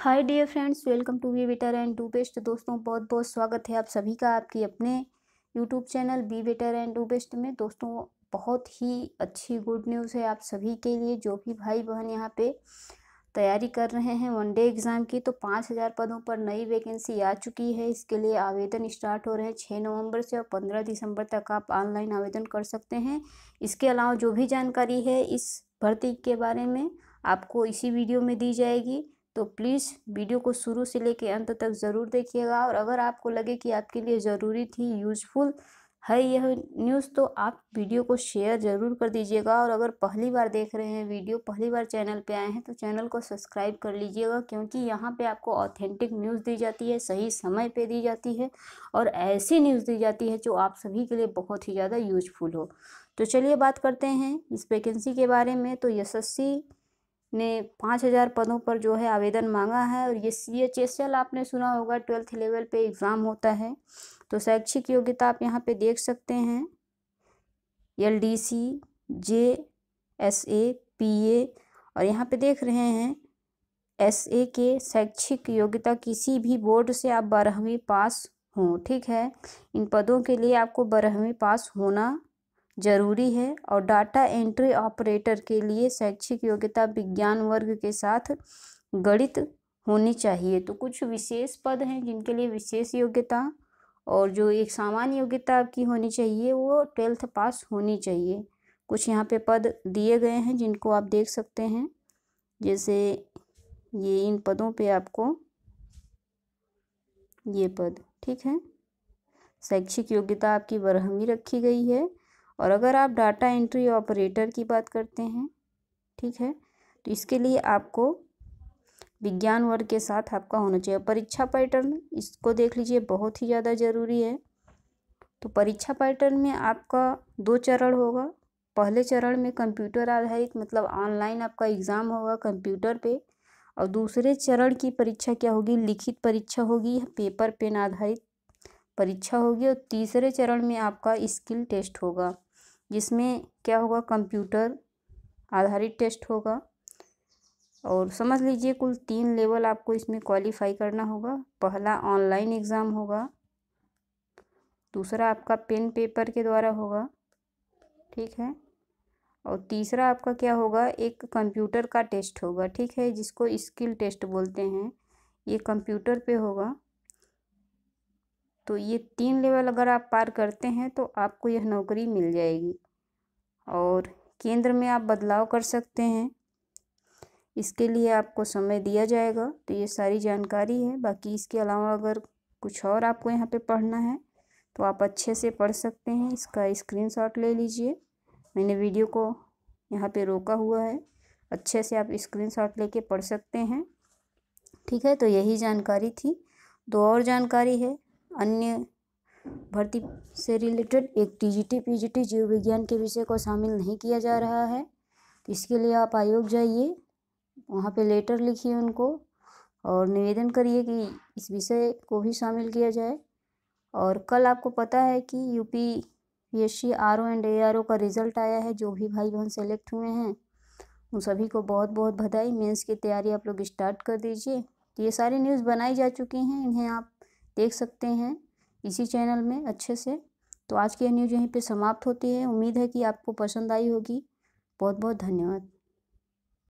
hi dear friends welcome to be better and do best दोस्तों बहुत बहुत स्वागत है आप सभी का आपकी अपने YouTube channel be better and do best में दोस्तों बहुत ही अच्छी गुड न्यूज़ है आप सभी के लिए जो भी भाई बहन यहाँ पे तैयारी कर रहे हैं वन डे एग्ज़ाम की तो पाँच हज़ार पदों पर नई वैकेंसी आ चुकी है इसके लिए आवेदन स्टार्ट हो रहे हैं छः नवंबर से और पंद्रह दिसंबर तक आप ऑनलाइन आवेदन कर सकते हैं इसके अलावा जो भी जानकारी है इस भर्ती के बारे में आपको इसी वीडियो में दी जाएगी तो प्लीज़ वीडियो को शुरू से लेकर अंत तक ज़रूर देखिएगा और अगर आपको लगे कि आपके लिए ज़रूरी थी यूजफुल है यह न्यूज़ तो आप वीडियो को शेयर ज़रूर कर दीजिएगा और अगर पहली बार देख रहे हैं वीडियो पहली बार चैनल पे आए हैं तो चैनल को सब्सक्राइब कर लीजिएगा क्योंकि यहाँ पे आपको ऑथेंटिक न्यूज़ दी जाती है सही समय पे दी जाती है और ऐसी न्यूज़ दी जाती है जो आप सभी के लिए बहुत ही ज़्यादा यूजफुल हो तो चलिए बात करते हैं इस वैकेंसी के बारे में तो यशस्वी ने पाँच हज़ार पदों पर जो है आवेदन मांगा है और ये सी एच एस एल आपने सुना होगा ट्वेल्थ लेवल पे एग्ज़ाम होता है तो शैक्षिक योग्यता आप यहाँ पे देख सकते हैं L D C J S A P A और यहाँ पे देख रहे हैं एस ए के शैक्षिक योग्यता किसी भी बोर्ड से आप बारहवीं पास हों ठीक है इन पदों के लिए आपको बारहवीं पास होना जरूरी है और डाटा एंट्री ऑपरेटर के लिए शैक्षिक योग्यता विज्ञान वर्ग के साथ गणित होनी चाहिए तो कुछ विशेष पद हैं जिनके लिए विशेष योग्यता और जो एक सामान्य योग्यता आपकी होनी चाहिए वो ट्वेल्थ पास होनी चाहिए कुछ यहाँ पे पद दिए गए हैं जिनको आप देख सकते हैं जैसे ये इन पदों पे आपको ये पद ठीक है शैक्षिक योग्यता आपकी बरहमी रखी गई है और अगर आप डाटा एंट्री ऑपरेटर की बात करते हैं ठीक है तो इसके लिए आपको विज्ञान वर्ग के साथ आपका होना चाहिए परीक्षा पैटर्न इसको देख लीजिए बहुत ही ज़्यादा ज़रूरी है तो परीक्षा पैटर्न में आपका दो चरण होगा पहले चरण में कंप्यूटर आधारित मतलब ऑनलाइन आपका एग्ज़ाम होगा कंप्यूटर पे और दूसरे चरण की परीक्षा क्या होगी लिखित परीक्षा होगी पेपर पेन आधारित परीक्षा होगी और तीसरे चरण में आपका स्किल टेस्ट होगा जिसमें क्या होगा कंप्यूटर आधारित टेस्ट होगा और समझ लीजिए कुल तीन लेवल आपको इसमें क्वालिफाई करना होगा पहला ऑनलाइन एग्ज़ाम होगा दूसरा आपका पेन पेपर के द्वारा होगा ठीक है और तीसरा आपका क्या होगा एक कंप्यूटर का टेस्ट होगा ठीक है जिसको स्किल टेस्ट बोलते हैं ये कंप्यूटर पे होगा तो ये तीन लेवल अगर आप पार करते हैं तो आपको यह नौकरी मिल जाएगी और केंद्र में आप बदलाव कर सकते हैं इसके लिए आपको समय दिया जाएगा तो ये सारी जानकारी है बाकी इसके अलावा अगर कुछ और आपको यहाँ पे पढ़ना है तो आप अच्छे से पढ़ सकते हैं इसका स्क्रीनशॉट ले लीजिए मैंने वीडियो को यहाँ पे रोका हुआ है अच्छे से आप स्क्रीनशॉट लेके पढ़ सकते हैं ठीक है तो यही जानकारी थी दो और जानकारी है अन्य भर्ती से रिलेटेड एक टी पीजीटी जीव विज्ञान के विषय को शामिल नहीं किया जा रहा है तो इसके लिए आप आयोग जाइए वहाँ पे लेटर लिखिए उनको और निवेदन करिए कि इस विषय को भी शामिल किया जाए और कल आपको पता है कि UP P S C R O and A R O का रिजल्ट आया है जो भी भाई बहन सेलेक्ट हुए हैं उन सभी को बहुत बहुत बधाई मेंस की तैयारी आप लोग स्टार्ट कर दीजिए ये सारी न्यूज़ बनाई जा चुकी हैं इन्हें आप देख सकते हैं इसी चैनल में अच्छे से तो आज की यह न्यूज़ यहीं पे समाप्त होती है उम्मीद है कि आपको पसंद आई होगी बहुत बहुत धन्यवाद